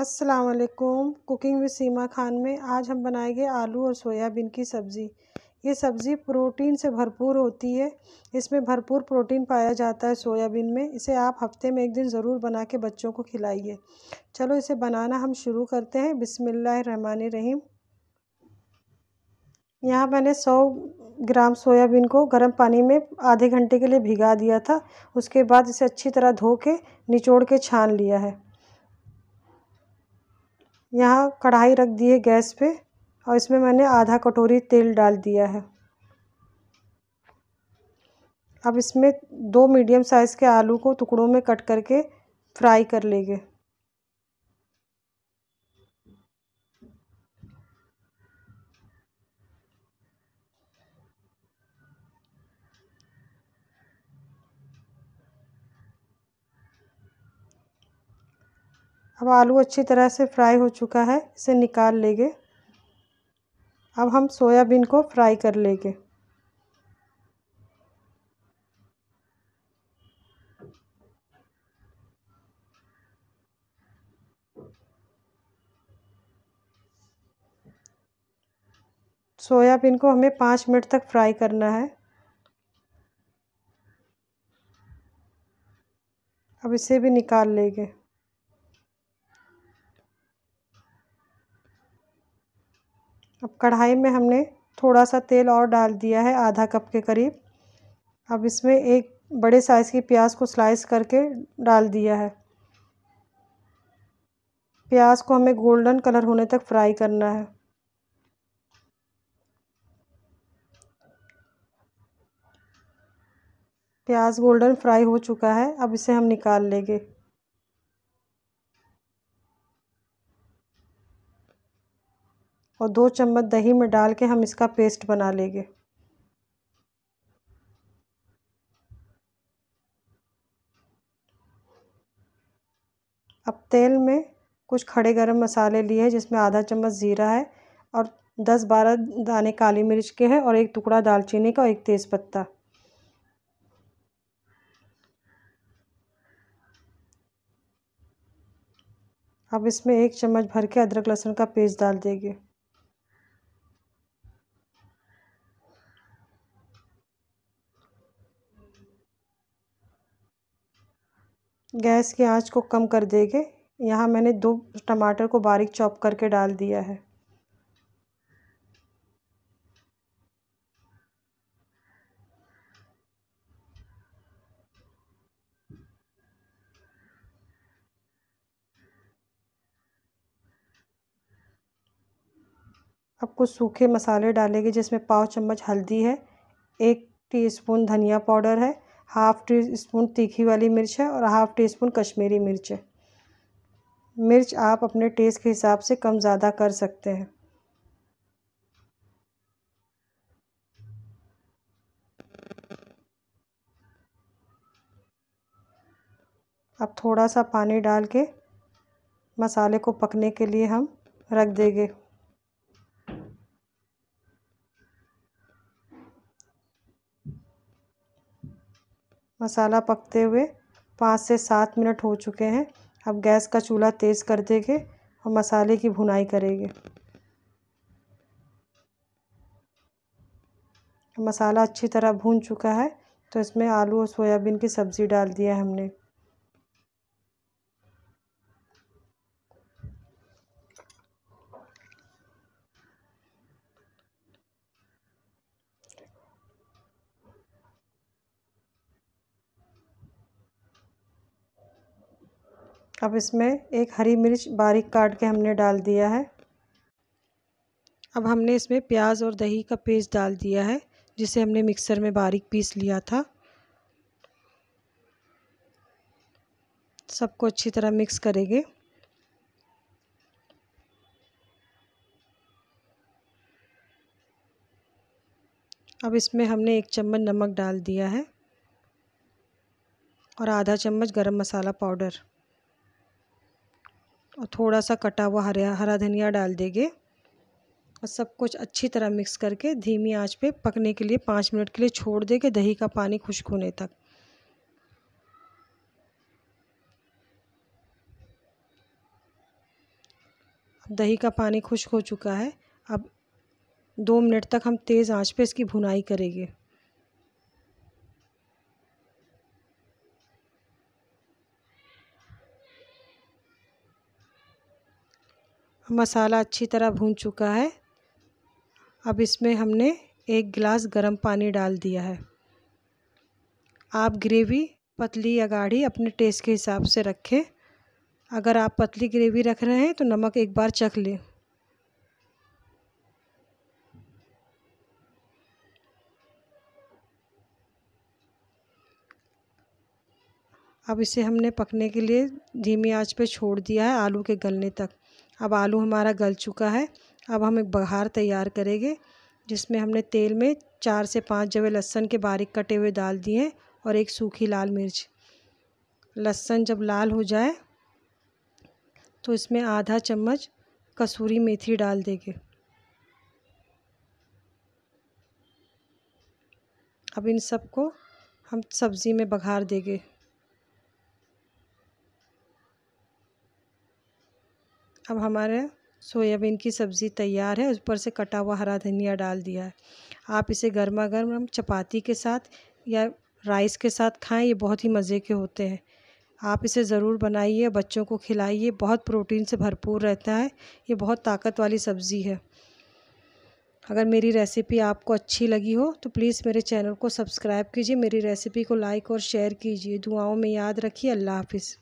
असलकुम cooking with सीमा खान में आज हम बनाएंगे आलू और सोयाबीन की सब्ज़ी ये सब्ज़ी प्रोटीन से भरपूर होती है इसमें भरपूर प्रोटीन पाया जाता है सोयाबीन में इसे आप हफ्ते में एक दिन ज़रूर बना के बच्चों को खिलाइए चलो इसे बनाना हम शुरू करते हैं रन रहीम यहाँ मैंने 100 ग्राम सोयाबीन को गर्म पानी में आधे घंटे के लिए भिगा दिया था उसके बाद इसे अच्छी तरह धो के निचोड़ के छान लिया है यहाँ कढ़ाई रख दी है गैस पे और इसमें मैंने आधा कटोरी तेल डाल दिया है अब इसमें दो मीडियम साइज़ के आलू को टुकड़ों में कट करके फ्राई कर लेंगे अब आलू अच्छी तरह से फ्राई हो चुका है इसे निकाल लेंगे अब हम सोयाबीन को फ्राई कर लेंगे सोयाबीन को हमें पाँच मिनट तक फ्राई करना है अब इसे भी निकाल लेंगे अब कढ़ाई में हमने थोड़ा सा तेल और डाल दिया है आधा कप के करीब अब इसमें एक बड़े साइज़ की प्याज को स्लाइस करके डाल दिया है प्याज को हमें गोल्डन कलर होने तक फ्राई करना है प्याज गोल्डन फ्राई हो चुका है अब इसे हम निकाल लेंगे और दो चम्मच दही में डाल के हम इसका पेस्ट बना लेंगे अब तेल में कुछ खड़े गरम मसाले लिए हैं जिसमें आधा चम्मच ज़ीरा है और दस बारह दाने काली मिर्च के हैं और एक टुकड़ा दालचीनी का और एक तेज़पत्ता अब इसमें एक चम्मच भर के अदरक लहसुन का पेस्ट डाल देंगे गैस की आँच को कम कर देंगे यहाँ मैंने दो टमाटर को बारीक चॉप करके डाल दिया है अब कुछ सूखे मसाले डालेंगे जिसमें पाव चम्मच हल्दी है एक टीस्पून धनिया पाउडर है हाफ़ टी स्पून तीखी वाली मिर्च है और हाफ़ टी स्पून कश्मीरी मिर्च है मिर्च आप अपने टेस्ट के हिसाब से कम ज़्यादा कर सकते हैं अब थोड़ा सा पानी डाल के मसाले को पकने के लिए हम रख देंगे मसाला पकते हुए पाँच से सात मिनट हो चुके हैं अब गैस का चूल्हा तेज़ कर देंगे और मसाले की भुनाई करेंगे मसाला अच्छी तरह भून चुका है तो इसमें आलू और सोयाबीन की सब्ज़ी डाल दिया है हमने अब इसमें एक हरी मिर्च बारीक काट के हमने डाल दिया है अब हमने इसमें प्याज और दही का पेस्ट डाल दिया है जिसे हमने मिक्सर में बारीक पीस लिया था सबको अच्छी तरह मिक्स करेंगे अब इसमें हमने एक चम्मच नमक डाल दिया है और आधा चम्मच गरम मसाला पाउडर और थोड़ा सा कटा हुआ हरा हरा धनिया डाल देंगे और सब कुछ अच्छी तरह मिक्स करके धीमी आंच पे पकने के लिए पाँच मिनट के लिए छोड़ देंगे दही का पानी खुश्क होने तक दही का पानी खुश्क हो चुका है अब दो मिनट तक हम तेज़ आंच पे इसकी भुनाई करेंगे मसाला अच्छी तरह भून चुका है अब इसमें हमने एक गिलास गर्म पानी डाल दिया है आप ग्रेवी पतली या गाढ़ी अपने टेस्ट के हिसाब से रखें अगर आप पतली ग्रेवी रख रहे हैं तो नमक एक बार चख लें अब इसे हमने पकने के लिए धीमी आंच पे छोड़ दिया है आलू के गलने तक अब आलू हमारा गल चुका है अब हम एक बघार तैयार करेंगे जिसमें हमने तेल में चार से पाँच जवे लहसन के बारीक कटे हुए डाल दिए और एक सूखी लाल मिर्च लहसन जब लाल हो जाए तो इसमें आधा चम्मच कसूरी मेथी डाल देंगे अब इन सबको हम सब्ज़ी में बघार देंगे अब हमारे सोयाबीन की सब्ज़ी तैयार है ऊपर से कटा हुआ हरा धनिया डाल दिया है आप इसे गर्मा गर्म हम चपाती के साथ या राइस के साथ खाएं ये बहुत ही मज़े के होते हैं आप इसे ज़रूर बनाइए बच्चों को खिलाइए बहुत प्रोटीन से भरपूर रहता है ये बहुत ताकत वाली सब्ज़ी है अगर मेरी रेसिपी आपको अच्छी लगी हो तो प्लीज़ मेरे चैनल को सब्सक्राइब कीजिए मेरी रेसिपी को लाइक और शेयर कीजिए दुआओं में याद रखिए अल्लाह हाफिज़